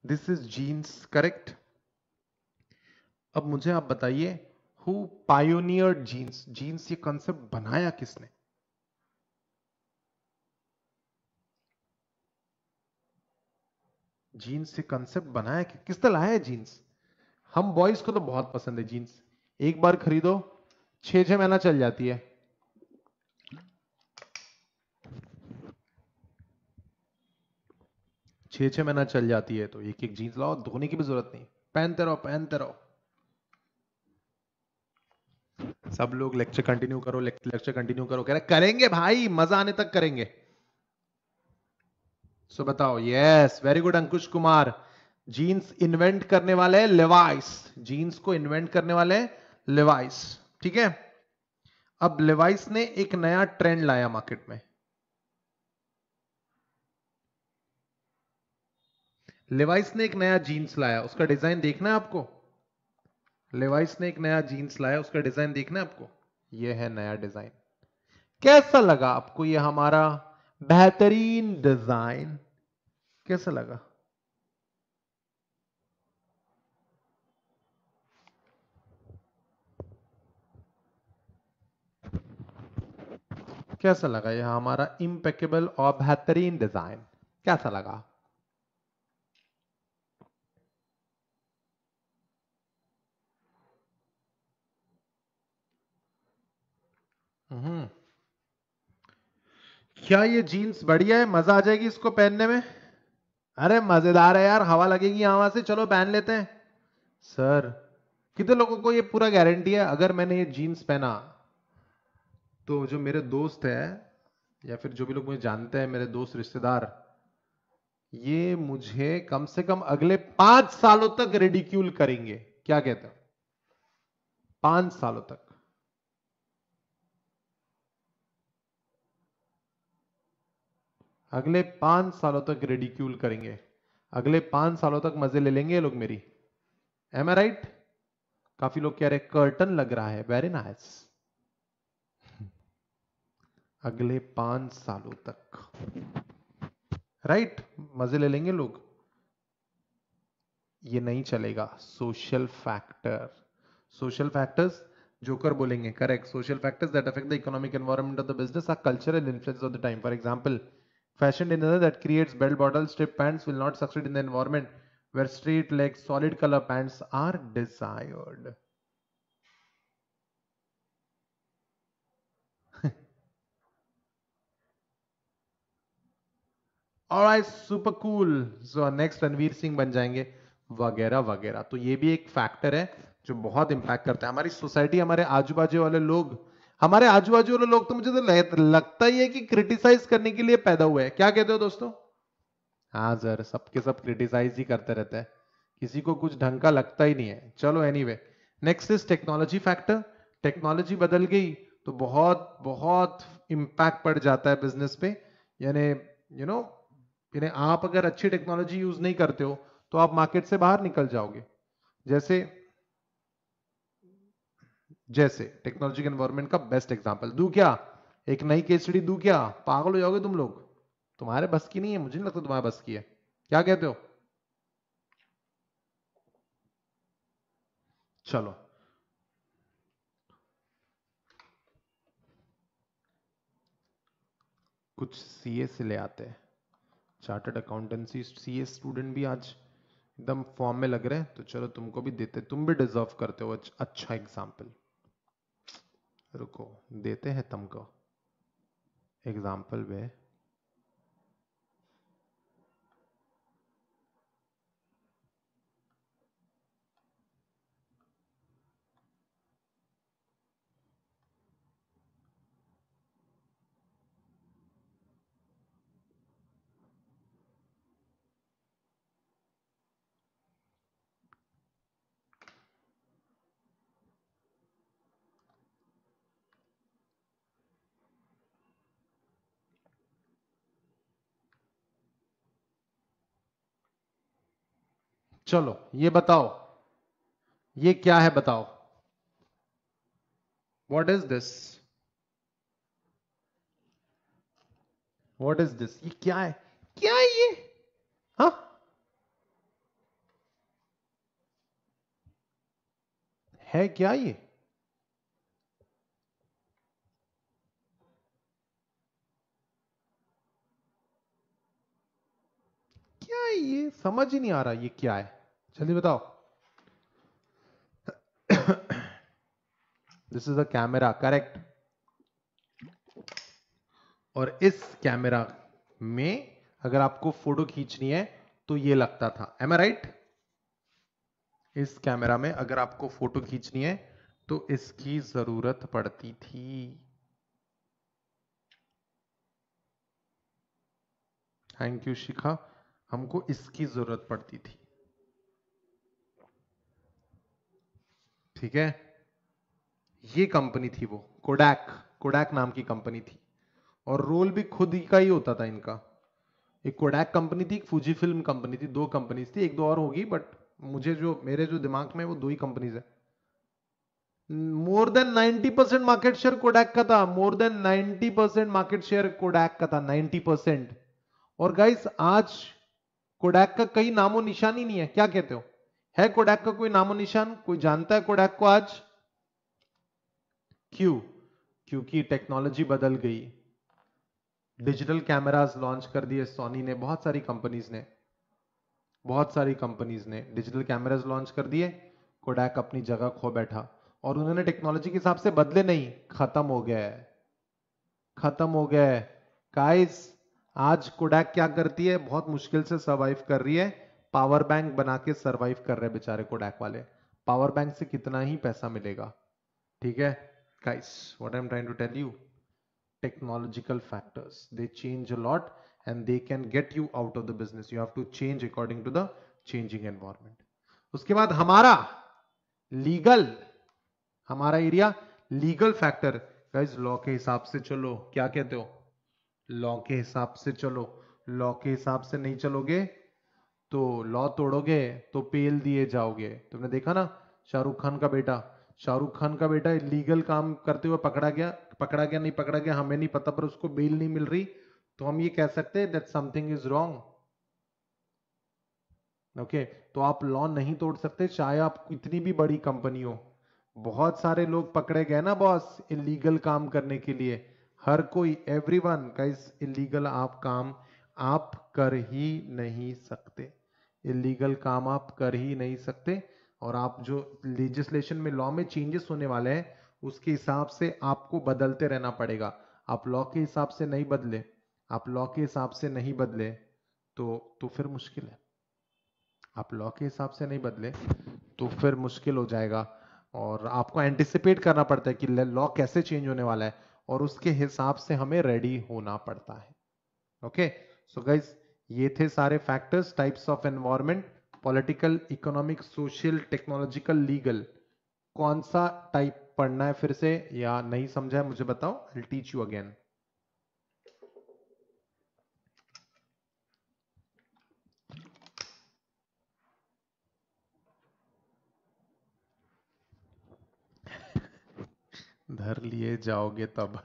दिस इज जीन्स करेक्ट अब मुझे आप बताइए हु पायोनियर जीन्स जीन्स ये कॉन्सेप्ट बनाया किसने जीन्स से कंसेप्ट बनाया कि किसने लाया है जीन्स हम बॉयज को तो बहुत पसंद है जीन्स एक बार खरीदो छह महीना चल जाती है छः छः महीना चल जाती है तो एक एक जीन्स लाओ धोने की भी जरूरत नहीं पहनते तो रहो पहनते तो रहो सब लोग लेक्चर कंटिन्यू करो लेक्चर कंटिन्यू करो कह रहे करेंगे भाई मजा आने तक करेंगे सो so, बताओ yes very good Ankush Kumar jeans invent करने वाले लेवाइस जीन्स को इन्वेंट करने वाले लेवाइस ठीक है अब लेवाइस ने एक नया ट्रेंड लाया मार्केट में लेवाइस ने एक नया जीन्स लाया उसका डिजाइन देखना है आपको लेवाइस ने एक नया जीन्स लाया उसका डिजाइन देखना है आपको यह है नया डिजाइन कैसा लगा आपको यह हमारा बेहतरीन डिजाइन कैसा लगा कैसा लगा यह हमारा इम्पेकेबल और बेहतरीन डिजाइन कैसा लगा हम्म। क्या ये जीन्स बढ़िया है मजा आ जाएगी इसको पहनने में अरे मजेदार है यार हवा लगेगी यहां से चलो पहन लेते हैं सर कितने लोगों को ये पूरा गारंटी है अगर मैंने ये जीन्स पहना तो जो मेरे दोस्त है या फिर जो भी लोग मुझे जानते हैं मेरे दोस्त रिश्तेदार ये मुझे कम से कम अगले पांच सालों तक रेडिक्यूल करेंगे क्या कहते हो पांच सालों तक अगले पांच सालों तक रेडिक्यूल करेंगे अगले पांच सालों तक मजे ले लेंगे लोग मेरी एम आई राइट काफी लोग कह रहे कर्टन लग रहा है वेरी नाइस अगले पांच सालों तक राइट मजे ले लेंगे लोग ये नहीं चलेगा सोशल फैक्टर सोशल फैक्टर्स जोकर बोलेंगे correct social factors that affect the economic environment of the business are cultural influence of the time for example fashioned in Fashion way that creates belt bottom strip pants will not succeed in the environment where straight leg solid color pants are desired. All right, super cool. So next Ranveer Singh बन जाएंगे वगैरह वगैरह तो ये भी एक फैक्टर है जो बहुत इम्पैक्ट करता है हमारी सोसाइटी हमारे आजू बाजू वाले लोग हमारे आजू बाजू वाले लोग तो मुझे तो लगता ही है कि क्रिटिसाइज करने के लिए पैदा हुए हैं क्या कहते हो दोस्तों हाँ सर सबके सब क्रिटिसाइज ही करते रहते हैं किसी को कुछ ढंग का लगता ही नहीं है चलो anyway next is technology factor technology बदल गई तो बहुत बहुत इम्पैक्ट पड़ जाता है बिजनेस पे यानी यू नो यानी आप अगर अच्छी टेक्नोलॉजी यूज नहीं करते हो तो आप मार्केट से बाहर निकल जाओगे जैसे जैसे के एनवायरमेंट का बेस्ट एग्जाम्पल दू क्या एक नई केस स्टडी दू क्या पागल हो जाओगे तुम लोग तुम्हारे बस की नहीं है मुझे नहीं लगता तुम्हारे बस की है क्या कहते हो चलो कुछ सीए से ले आते हैं चार्टर्ड अकाउंटेंसी सीए स्टूडेंट भी आज एकदम फॉर्म में लग रहे हैं तो चलो तुमको भी देते तुम भी डिजर्व करते हो अच्छा एग्जाम्पल रुको देते हैं तुमको एग्जाम्पल में चलो ये बताओ ये क्या है बताओ what is this what is this ये क्या है क्या है ये हा है क्या ये क्या है ये समझ ही नहीं आ रहा ये क्या है जल्दी बताओ this is a camera correct और इस कैमरा में अगर आपको फोटो खींचनी है तो ये लगता था एम आई राइट इस कैमरा में अगर आपको फोटो खींचनी है तो इसकी जरूरत पड़ती थी थैंक यू शिखा हमको इसकी जरूरत पड़ती थी ठीक है ये कंपनी थी वो कोडैक कोडैक नाम की कंपनी थी और रोल भी खुद ही का ही होता था इनका एक कोडैक कंपनी थी एक फूजी फिल्म कंपनी थी दो कंपनीज थी एक दो और होगी बट मुझे जो मेरे जो दिमाग में वो दो ही कंपनीज है more than 90 percent market share Kodak का था more than 90 percent market share Kodak का था 90 परसेंट और गाइस आज कोडैक का कई नामो निशानी नहीं है क्या कहते हो है कोडैक का कोई नामो निशान कोई जानता है कोडैक को आज क्यों क्योंकि टेक्नोलॉजी बदल गई डिजिटल कैमरास लॉन्च कर दिए सोनी ने बहुत सारी कंपनीज ने बहुत सारी कंपनीज ने डिजिटल कैमरास लॉन्च कर दिए कोडैक अपनी जगह खो बैठा और उन्होंने टेक्नोलॉजी के हिसाब से बदले नहीं खत्म हो गया है खत्म हो गया है काइस आज कोडैक क्या करती है बहुत मुश्किल से सर्वाइव कर रही है पावर बैंक बना के सर्वाइव कर रहे बेचारे को डैक वाले पावर बैंक से कितना ही पैसा मिलेगा ठीक है guys what I am trying to tell you technological factors they change a lot and they can get you out of the business you have to change according to the changing environment उसके बाद हमारा लीगल हमारा area legal factor guys law के हिसाब से चलो क्या कहते हो लॉ के हिसाब से चलो लॉ के हिसाब से नहीं चलोगे तो लॉ तोड़ोगे तो पेल दिए जाओगे तुमने देखा ना शाहरुख खान का बेटा शाहरुख खान का बेटा लीगल काम करते हुए पकड़ा गया पकड़ा गया नहीं पकड़ा गया हमें नहीं पता पर उसको बेल नहीं मिल रही तो हम ये कह सकते हैं that something is wrong okay तो आप लॉ नहीं तोड़ सकते चाहे आप इतनी भी बड़ी कंपनी हो बहुत सारे लोग पकड़े गए ना बॉस इलीगल काम करने के लिए हर कोई एवरीवन का इस इलीगल आप काम आप कर ही नहीं सकते इलीगल काम आप कर ही नहीं सकते और आप जो लेजिस्लेशन में लॉ में चेंजेस होने वाले हैं उसके हिसाब से आपको बदलते रहना पड़ेगा आप लॉ के हिसाब से नहीं बदले आप लॉ के हिसाब से नहीं बदले तो तो फिर मुश्किल है आप लॉ के हिसाब से नहीं बदले तो फिर मुश्किल हो जाएगा और आपको एंटिसिपेट करना पड़ता है कि लॉ कैसे चेंज होने वाला है और उसके हिसाब से हमें रेडी होना पड़ता है ओके okay? सो गाइज ये थे सारे factors types of environment political economic social technological legal कौन सा टाइप पढ़ना है फिर से या नहीं समझा है मुझे बताओ आई टीच यू अगेन धर लिए जाओगे तब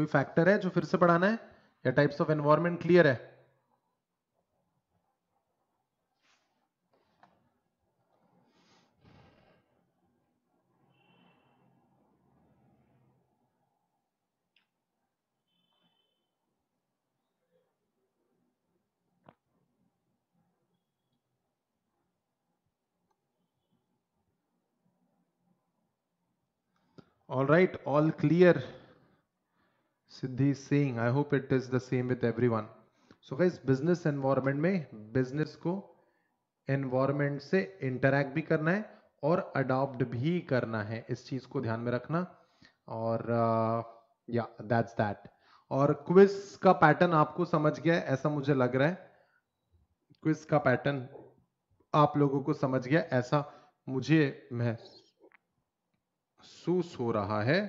कोई फैक्टर है जो फिर से पढ़ाना है या टाइप्स ऑफ एनवायरमेंट क्लियर है all right all clear Siddhi is saying. I hope it is the same with everyone. So so guys business environment में बिजनेस को एनवायरमेंट से इंटरैक्ट भी करना है और अडॉप्ट भी करना है इस चीज को ध्यान में रखना और या दैट्स दैट और क्विज का पैटर्न आपको समझ गया है ऐसा मुझे लग रहा है क्विज का पैटर्न आप लोगों को समझ गया ऐसा मुझे महसूस हो रहा है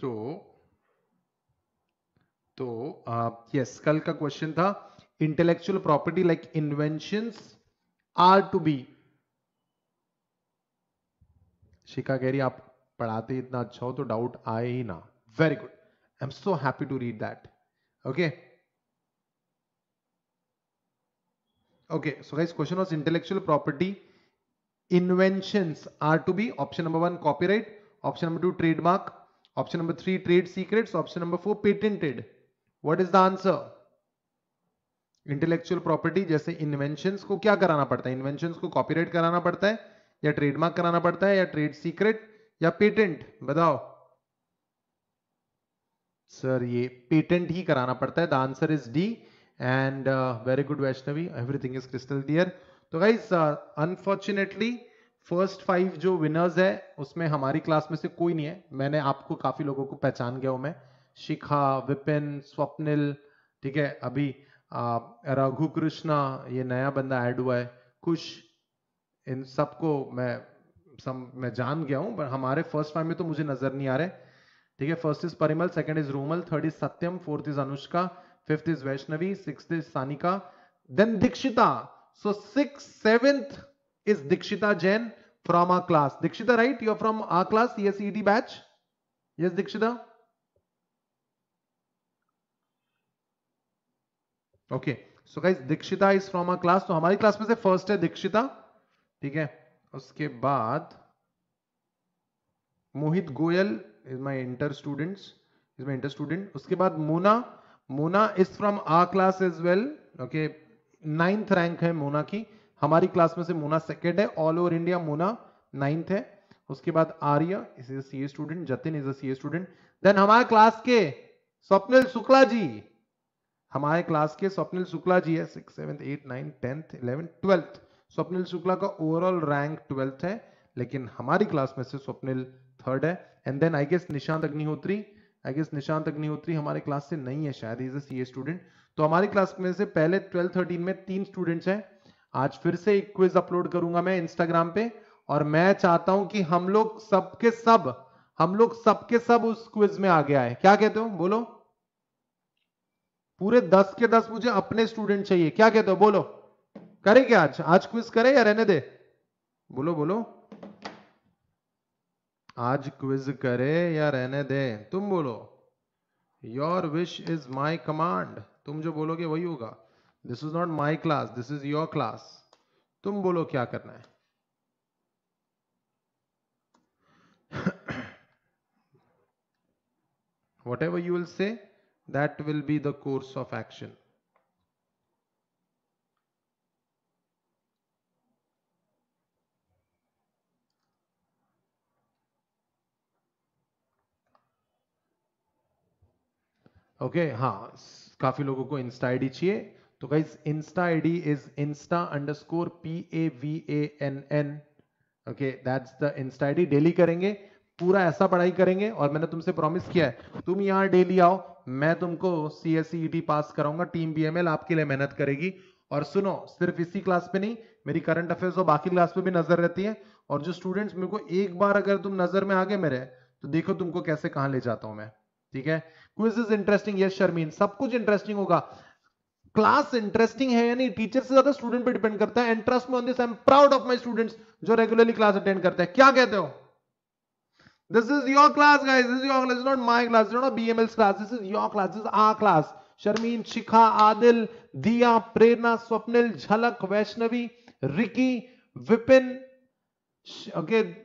तो तो यस uh, कल का क्वेश्चन था intellectual property like invention are to be शिका कह रही आप पढ़ाते इतना अच्छा हो तो डाउट आए ही ना very good I am so happy to read that okay okay so guys question was intellectual property inventions are to be option number one copyright option number two trademark option number three trade secrets option number four patented what is the answer intellectual property जैसे इन्वेंशन को क्या कराना पड़ता है इन्वेंशन को कॉपीराइट कराना पड़ता है या ट्रेडमार्क कराना पड़ता है या ट्रेड सीक्रेट या पेटेंट बताओ सर ये पेटेंट ही कराना पड़ता है the answer is D and very good Vaishnavi everything is crystal clear तो गाइज अनफॉर्चुनेटली फर्स्ट फाइव जो विनर्स है उसमें हमारी क्लास में से कोई नहीं है मैंने आपको काफी लोगों को पहचान गया हूं मैं शिखा विपिन स्वप्निल ठीक है अभी रघु कृष्णा ये नया बंदा ऐड हुआ है कुछ इन सबको मैं सम, मैं जान गया हूं पर हमारे फर्स्ट फाइव में तो मुझे नजर नहीं आ रहे ठीक है first is Parimal second is Rumal third is Satyam fourth is Anushka fifth is Vaishnavi six is Sanika then Dikshita so six seventh is Dikshita Jain from our class Dikshita right you're from our class yes batch yes Dikshita okay so guys Dikshita is from a class तो हमारी क्लास में से फर्स्ट है दीक्षिता ठीक है उसके बाद Mohit Goyal is my inter students is my inter student उसके बाद Mona Mona is from a class is well okay ninth rank है मोना की हमारी क्लास में से मोना सेकेंड है all over India Mona ninth है उसके बाद Arya is A C student Jatin is a C student then हमारे क्लास के स्वप्निल शुक्ला जी हमारे क्लास के स्वप्निल शुक्ला जी है six seventh eight nine tenth eleven twelfth Swapnil Shukla का ओवरऑल रैंक ट्वेल्थ है लेकिन हमारी क्लास में से स्वप्निल थर्ड है and then I guess Nishant Agnihotri I guess Nishant Agnihotri हमारे क्लास से नहीं है शायद इज सी स्टूडेंट तो हमारी क्लास में से पहले ट्वेल्थ थर्टीन में तीन स्टूडेंट्स हैं आज फिर से एक क्विज अपलोड करूंगा मैं इंस्टाग्राम पे और मैं चाहता हूं कि हम लोग सबके सब हम लोग सबके सब उस क्विज में आगे आए क्या कहते हो बोलो पूरे दस के दस मुझे अपने स्टूडेंट चाहिए क्या कहते हो बोलो करें क्या आज आज क्विज करें या रहने दे बोलो बोलो आज क्विज करें या रहने दे तुम बोलो your wish is my command तुम जो बोलोगे वही होगा this is not my class this is your class तुम बोलो क्या करना है ever you will say That will be the course of action. Okay okay, हाँ काफी लोगों को इंस्टा आईडी चाहिए तो guys insta ID is insta underscore P A V A N N okay that's the insta ID daily करेंगे पूरा ऐसा पढ़ाई करेंगे और मैंने तुमसे प्रॉमिस किया है तुम यहां डेली आओ मैं तुमको सी एस पास कराऊंगा टीम बी आपके लिए मेहनत करेगी और सुनो सिर्फ इसी क्लास पे नहीं मेरी करंट अफेयर्स और बाकी क्लास पे भी नजर रहती है और जो स्टूडेंट्स मेरे को एक बार अगर तुम नजर में आ गए मेरे तो देखो तुमको कैसे कहाँ ले जाता हूं मैं ठीक है quiz is interesting yes Sharmeen सब कुछ इंटरेस्टिंग होगा क्लास इंटरेस्टिंग है यानी टीचर से ज्यादा स्टूडेंट पे डिपेंड करता है एंड ट्रस्ट में on this I am proud of my students जो रेगुलरली क्लास अटेंड करते हैं क्या कहते हो This is your class, guys. This is your class. It's not my class. It's not a BML's class. This is your class. This is our class. Sharmeen, Shikha, Adil, Diya, Prerna, Swapnil, Jhalak, Vaishnavi, Ricky, Vipin. Okay.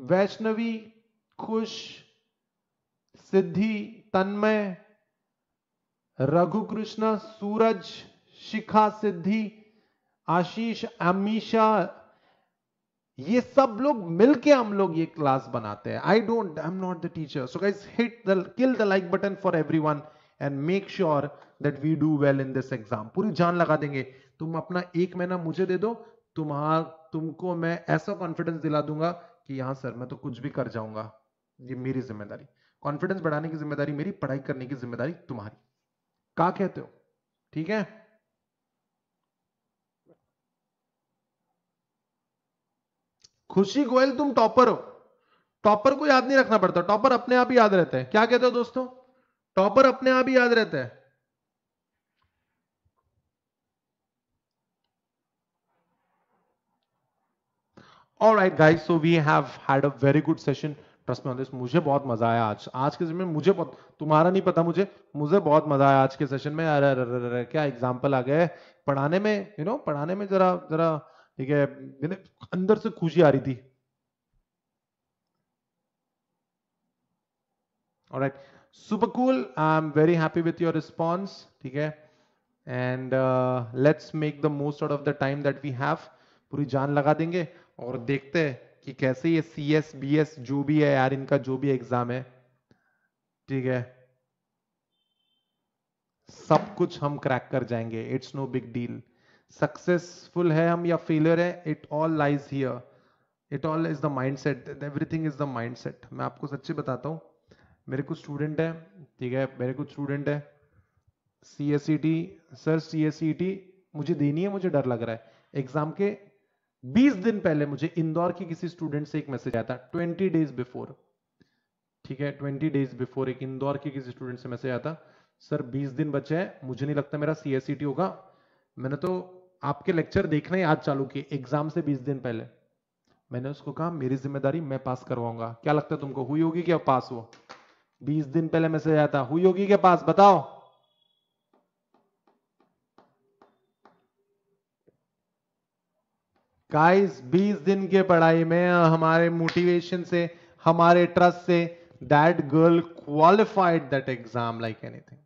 Vaishnavi, Kush, Siddhi, Tanmay, Raghu Krishna, Suraj, Shikha, Siddhi, Ashish, Amisha, ये सब लोग मिलके हम लोग ये क्लास बनाते हैं I don't I am not the teacher so guys hit the kill the like button for everyone and make sure that we do well in this exam पूरी जान लगा देंगे तुम अपना एक महीना मुझे दे दो तुम्हार तुमको मैं ऐसा कॉन्फिडेंस दिला दूंगा कि यहां सर मैं तो कुछ भी कर जाऊंगा ये मेरी जिम्मेदारी कॉन्फिडेंस बढ़ाने की जिम्मेदारी मेरी पढ़ाई करने की जिम्मेदारी तुम्हारी कहा कहते हो ठीक है खुशी गोयल तुम टॉपर हो टॉपर को याद नहीं रखना पड़ता टॉपर अपने आप ही याद रहते हैं क्या कहते हो दोस्तों टॉपर अपने आप ही याद रहते हैं All right, guys. So we have had a very good session. Trust me on this. मुझे बहुत मजा आया आज आज के में मुझे बहुत तुम्हारा नहीं पता मुझे मुझे बहुत मजा आया आज के सेशन में अरे अरे अरे क्या एग्जाम्पल आ गए पढ़ाने में यू you नो know, पढ़ाने में जरा जरा ठीक है मैंने अंदर से खुशी आ रही थी right super cool I am very happy with your response ठीक है and let's make the most out of the time that we have पूरी जान लगा देंगे और देखते हैं कि कैसे ये सी एस बी एस जो भी है यार इनका जो भी एग्जाम है ठीक है सब कुछ हम क्रैक कर जाएंगे it's no big deal successful है हम या फेलियर है it all lies here it all is the mindset everything is the mindset मैं आपको सच्ची बताता हूँ मेरे कुछ स्टूडेंट है ठीक है मेरे कुछ स्टूडेंट है C S C T sir C S C T मुझे देनी है मुझे डर लग रहा है एग्जाम के 20 दिन पहले मुझे इंदौर की किसी स्टूडेंट से एक मैसेज आया था 20 डेज बिफोर ठीक है 20 डेज बिफोर एक इंदौर के किसी स्टूडेंट से मैसेज आया था सर 20 दिन बचे हैं मुझे नहीं लगता मेरा सी एस e होगा मैंने तो आपके लेक्चर देखने आज चालू किए एग्जाम से बीस दिन पहले मैंने उसको कहा मेरी जिम्मेदारी मैं पास करवाऊंगा क्या लगता है तुमको हुई होगी क्या पास हो बीस दिन पहले मैसेज आया था हुई होगी क्या पास बताओ गाइस 20 दिन के पढ़ाई में हमारे मोटिवेशन से हमारे ट्रस्ट से that girl qualified that exam like anything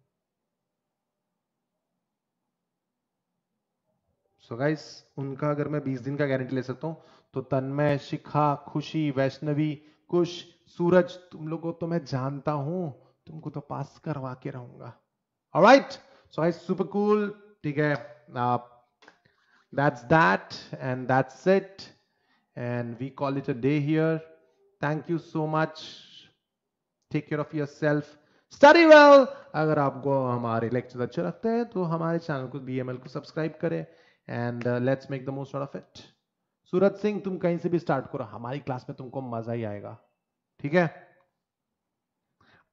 so guys उनका अगर मैं बीस दिन का गारंटी ले सकता हूँ तो तन्मय शिखा खुशी वैष्णवी कुश सूरज तुम लोगों तो मैं जानता हूं तुमको तो पास करवा के रहूंगा right so I super cool ठीक है that's that and that's it and we call it a day here thank you so much take care of yourself study well अगर आपको हमारे लेक्चर अच्छे लगते हैं तो हमारे चैनल को बी को सब्सक्राइब करें and let's make the most of it Suraj Singh तुम कहीं से भी स्टार्ट करो हमारी क्लास में तुमको मजा ही आएगा ठीक है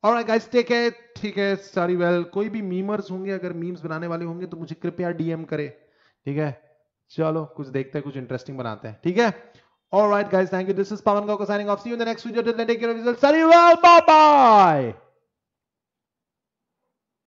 और गाइस टेक है ठीक है सारी वेल कोई भी मीमर्स होंगे अगर मीम्स बनाने वाले होंगे तो मुझे कृपया डीएम करे ठीक है चलो कुछ देखते हैं कुछ इंटरेस्टिंग बनाते हैं ठीक है All right, guys. Thank you. This is Pavan Gauka signing off see you the next video video. Till then, take care of yourselves. Bye bye.